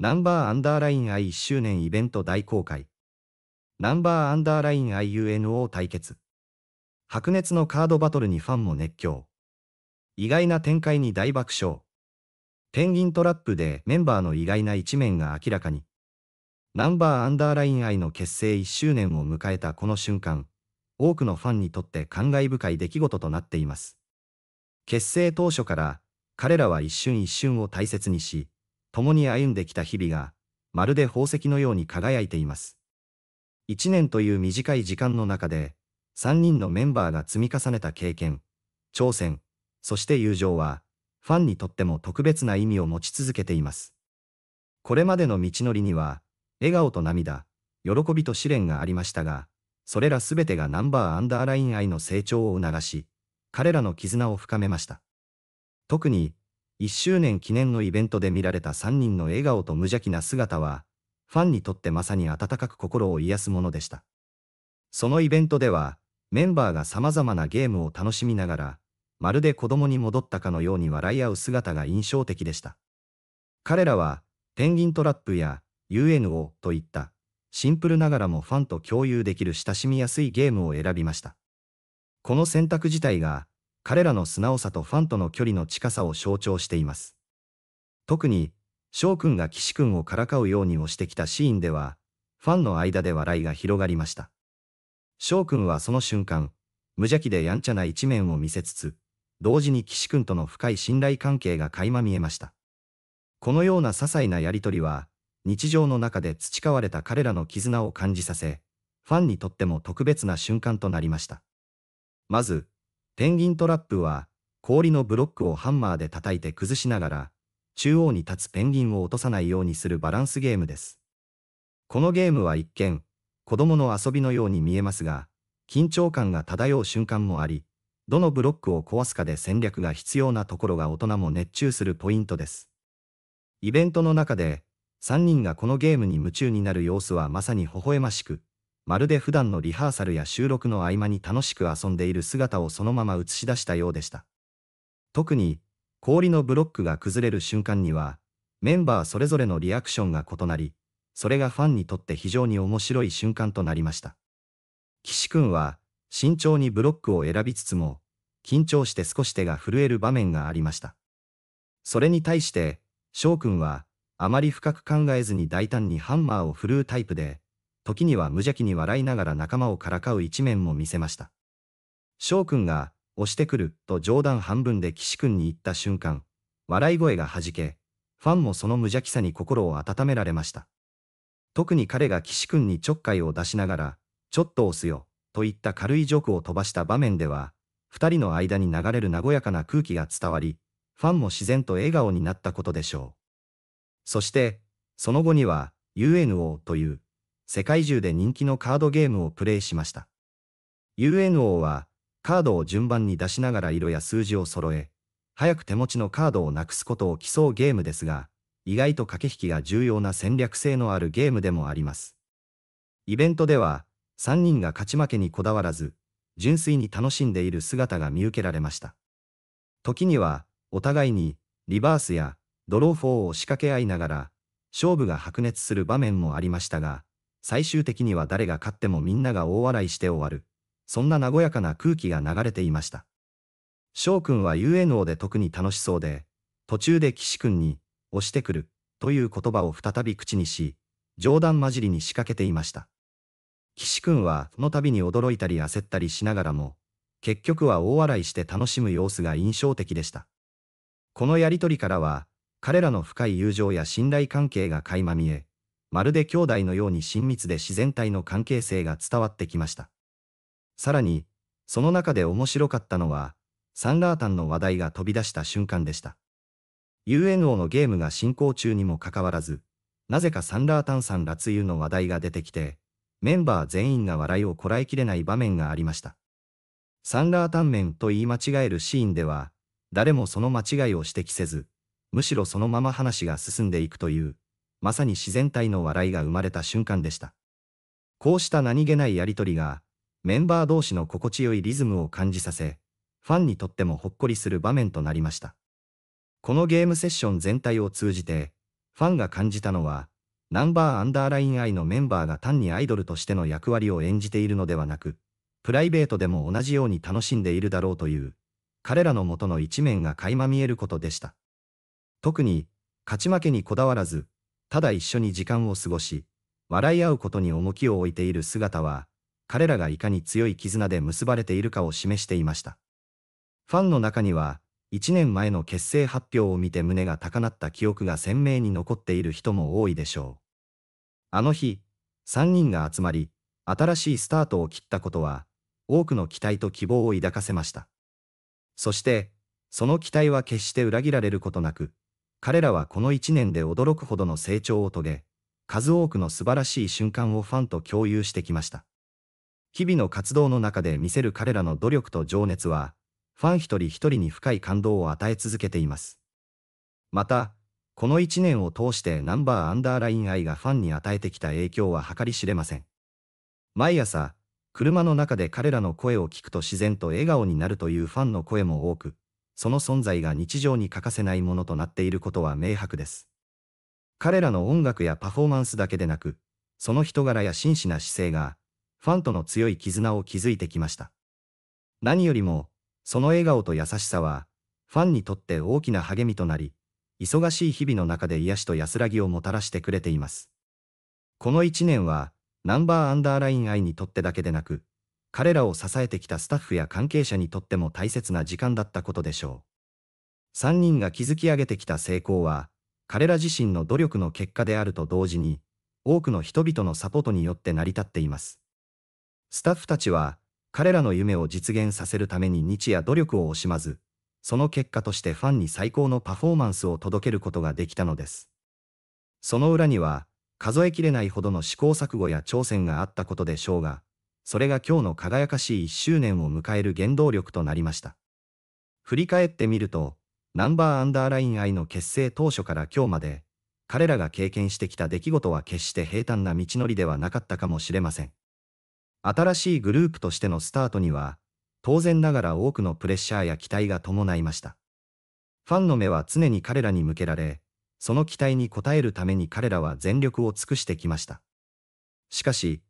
ナンバーアンダーライン I1 周年イベント大公開。ナンバーアンダーライン IUNO 対決。白熱のカードバトルにファンも熱狂。意外な展開に大爆笑。ペンギントラップでメンバーの意外な一面が明らかに。ナンバーアンダーライン I の結成1周年を迎えたこの瞬間、多くのファンにとって感慨深い出来事となっています。結成当初から、彼らは一瞬一瞬を大切にし、共に歩んできた日々が、まるで宝石のように輝いています。一年という短い時間の中で、三人のメンバーが積み重ねた経験、挑戦、そして友情は、ファンにとっても特別な意味を持ち続けています。これまでの道のりには、笑顔と涙、喜びと試練がありましたが、それらすべてがナンバーアンダーライン愛の成長を促し、彼らの絆を深めました。特に、1周年記念のイベントで見られた3人の笑顔と無邪気な姿は、ファンにとってまさに温かく心を癒すものでした。そのイベントでは、メンバーが様々なゲームを楽しみながら、まるで子供に戻ったかのように笑い合う姿が印象的でした。彼らは、ペンギントラップや UNO といった、シンプルながらもファンと共有できる親しみやすいゲームを選びました。この選択自体が、彼らの素直さとファンとの距離の近さを象徴しています。特に、翔くんが岸くんをからかうように押してきたシーンでは、ファンの間で笑いが広がりました。翔くんはその瞬間、無邪気でやんちゃな一面を見せつつ、同時に岸くんとの深い信頼関係が垣間見えました。このような些細なやりとりは、日常の中で培われた彼らの絆を感じさせ、ファンにとっても特別な瞬間となりました。まず、ペンギントラップは、氷のブロックをハンマーで叩いて崩しながら、中央に立つペンギンを落とさないようにするバランスゲームです。このゲームは一見、子供の遊びのように見えますが、緊張感が漂う瞬間もあり、どのブロックを壊すかで戦略が必要なところが大人も熱中するポイントです。イベントの中で、3人がこのゲームに夢中になる様子はまさに微笑ましく、まるで普段のリハーサルや収録の合間に楽しく遊んでいる姿をそのまま映し出したようでした。特に、氷のブロックが崩れる瞬間には、メンバーそれぞれのリアクションが異なり、それがファンにとって非常に面白い瞬間となりました。岸くんは、慎重にブロックを選びつつも、緊張して少し手が震える場面がありました。それに対して、翔くんは、あまり深く考えずに大胆にハンマーを振るうタイプで、時には無邪気に笑いながら仲間をからかう一面も見せました。翔くんが、押してくる、と冗談半分で岸くんに言った瞬間、笑い声が弾け、ファンもその無邪気さに心を温められました。特に彼が岸くんにちょっかいを出しながら、ちょっと押すよ、といった軽いジョークを飛ばした場面では、二人の間に流れる和やかな空気が伝わり、ファンも自然と笑顔になったことでしょう。そして、その後には、UNO という世界中で人気のカードゲームをプレイしました。UNO は、カードを順番に出しながら色や数字を揃え、早く手持ちのカードをなくすことを競うゲームですが、意外と駆け引きが重要な戦略性のあるゲームでもあります。イベントでは、3人が勝ち負けにこだわらず、純粋に楽しんでいる姿が見受けられました。時には、お互いに、リバースや、ドロー4を仕掛け合いながら、勝負が白熱する場面もありましたが、最終的には誰が勝ってもみんなが大笑いして終わる。そんな和やかな空気が流れていました。翔くんは UNO で特に楽しそうで、途中で岸くんに、押してくる、という言葉を再び口にし、冗談交じりに仕掛けていました。岸くんはその度に驚いたり焦ったりしながらも、結局は大笑いして楽しむ様子が印象的でした。このやりとりからは、彼らの深い友情や信頼関係が垣間見え、まるで兄弟のように親密で自然体の関係性が伝わってきました。さらに、その中で面白かったのは、サンラータンの話題が飛び出した瞬間でした。UNO のゲームが進行中にもかかわらず、なぜかサンラータンさんラツユの話題が出てきて、メンバー全員が笑いをこらえきれない場面がありました。サンラータンンと言い間違えるシーンでは、誰もその間違いを指摘せず、むしろそのまま話が進んでいくという、まさに自然体の笑いが生まれた瞬間でした。こうした何気ないやりとりが、メンバー同士の心地よいリズムを感じさせ、ファンにとってもほっこりする場面となりました。このゲームセッション全体を通じて、ファンが感じたのは、ナンバーアンダーラインイのメンバーが単にアイドルとしての役割を演じているのではなく、プライベートでも同じように楽しんでいるだろうという、彼らの元の一面が垣間見えることでした。特に、勝ち負けにこだわらず、ただ一緒に時間を過ごし、笑い合うことに重きを置いている姿は、彼らがいかに強い絆で結ばれているかを示していました。ファンの中には、一年前の結成発表を見て胸が高鳴った記憶が鮮明に残っている人も多いでしょう。あの日、三人が集まり、新しいスタートを切ったことは、多くの期待と希望を抱かせました。そして、その期待は決して裏切られることなく、彼らはこの1年で驚くほどの成長を遂げ、数多くの素晴らしい瞬間をファンと共有してきました。日々の活動の中で見せる彼らの努力と情熱は、ファン一人一人に深い感動を与え続けています。また、この1年を通してナンバーアンダーライン愛がファンに与えてきた影響は計り知れません。毎朝、車の中で彼らの声を聞くと自然と笑顔になるというファンの声も多く、その存在が日常に欠かせないものとなっていることは明白です。彼らの音楽やパフォーマンスだけでなく、その人柄や真摯な姿勢が、ファンとの強い絆を築いてきました。何よりも、その笑顔と優しさは、ファンにとって大きな励みとなり、忙しい日々の中で癒しと安らぎをもたらしてくれています。この一年は、ナンバーアンダーライン愛にとってだけでなく、彼らを支えてきたスタッフや関係者にとっても大切な時間だったことでしょう。3人が築き上げてきた成功は、彼ら自身の努力の結果であると同時に、多くの人々のサポートによって成り立っています。スタッフたちは、彼らの夢を実現させるために日夜努力を惜しまず、その結果としてファンに最高のパフォーマンスを届けることができたのです。その裏には、数えきれないほどの試行錯誤や挑戦があったことでしょうが、それが今日の輝かしい1周年を迎える原動力となりました。振り返ってみると、ナンバーアンダーライン I の結成当初から今日まで、彼らが経験してきた出来事は決して平坦な道のりではなかったかもしれません。新しいグループとしてのスタートには、当然ながら多くのプレッシャーや期待が伴いました。ファンの目は常に彼らに向けられ、その期待に応えるために彼らは全力を尽くしてきました。しかし、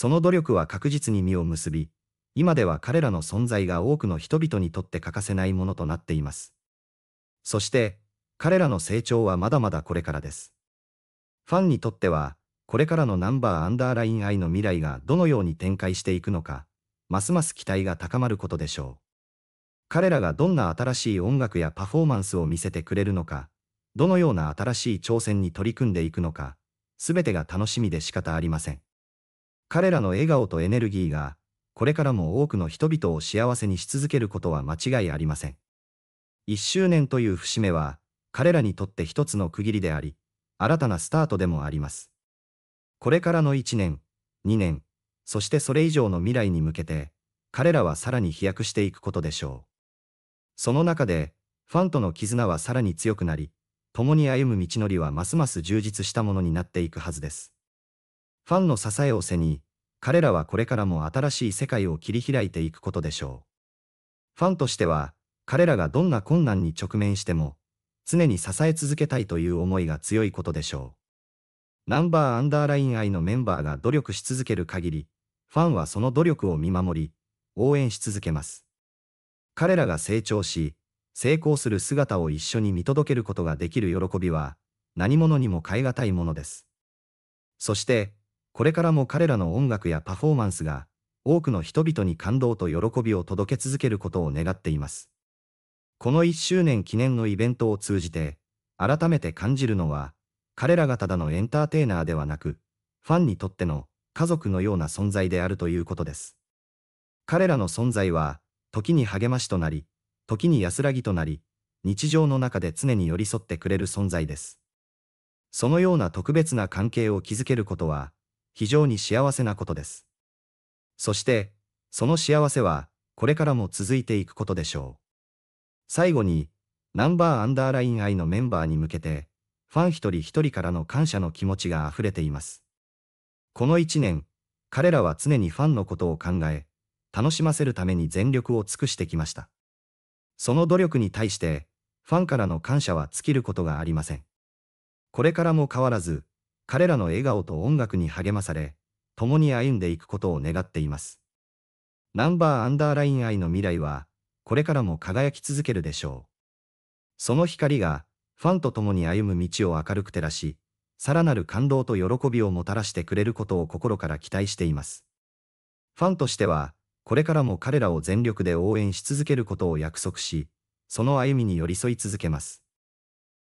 その努力は確実に実を結び、今では彼らの存在が多くの人々にとって欠かせないものとなっています。そして、彼らの成長はまだまだこれからです。ファンにとっては、これからのナンバーアンダーライン愛の未来がどのように展開していくのか、ますます期待が高まることでしょう。彼らがどんな新しい音楽やパフォーマンスを見せてくれるのか、どのような新しい挑戦に取り組んでいくのか、すべてが楽しみで仕方ありません。彼らの笑顔とエネルギーが、これからも多くの人々を幸せにし続けることは間違いありません。一周年という節目は、彼らにとって一つの区切りであり、新たなスタートでもあります。これからの一年、二年、そしてそれ以上の未来に向けて、彼らはさらに飛躍していくことでしょう。その中で、ファンとの絆はさらに強くなり、共に歩む道のりはますます充実したものになっていくはずです。ファンの支えを背に、彼らはこれからも新しい世界を切り開いていくことでしょう。ファンとしては、彼らがどんな困難に直面しても、常に支え続けたいという思いが強いことでしょう。ナンバーアンダーライン愛のメンバーが努力し続ける限り、ファンはその努力を見守り、応援し続けます。彼らが成長し、成功する姿を一緒に見届けることができる喜びは、何者にも代え難いものです。そして、これからも彼らの音楽やパフォーマンスが、多くの人々に感動と喜びを届け続けることを願っています。この1周年記念のイベントを通じて、改めて感じるのは、彼らがただのエンターテイナーではなく、ファンにとっての家族のような存在であるということです。彼らの存在は、時に励ましとなり、時に安らぎとなり、日常の中で常に寄り添ってくれる存在です。そのような特別な関係を築けることは、非常に幸せなことです。そして、その幸せは、これからも続いていくことでしょう。最後に、ナンバーアンダーライン愛のメンバーに向けて、ファン一人一人からの感謝の気持ちが溢れています。この一年、彼らは常にファンのことを考え、楽しませるために全力を尽くしてきました。その努力に対して、ファンからの感謝は尽きることがありません。これからも変わらず、彼らの笑顔と音楽に励まされ、共に歩んでいくことを願っています。ナンバーアンダーライン愛の未来は、これからも輝き続けるでしょう。その光が、ファンと共に歩む道を明るく照らし、さらなる感動と喜びをもたらしてくれることを心から期待しています。ファンとしては、これからも彼らを全力で応援し続けることを約束し、その歩みに寄り添い続けます。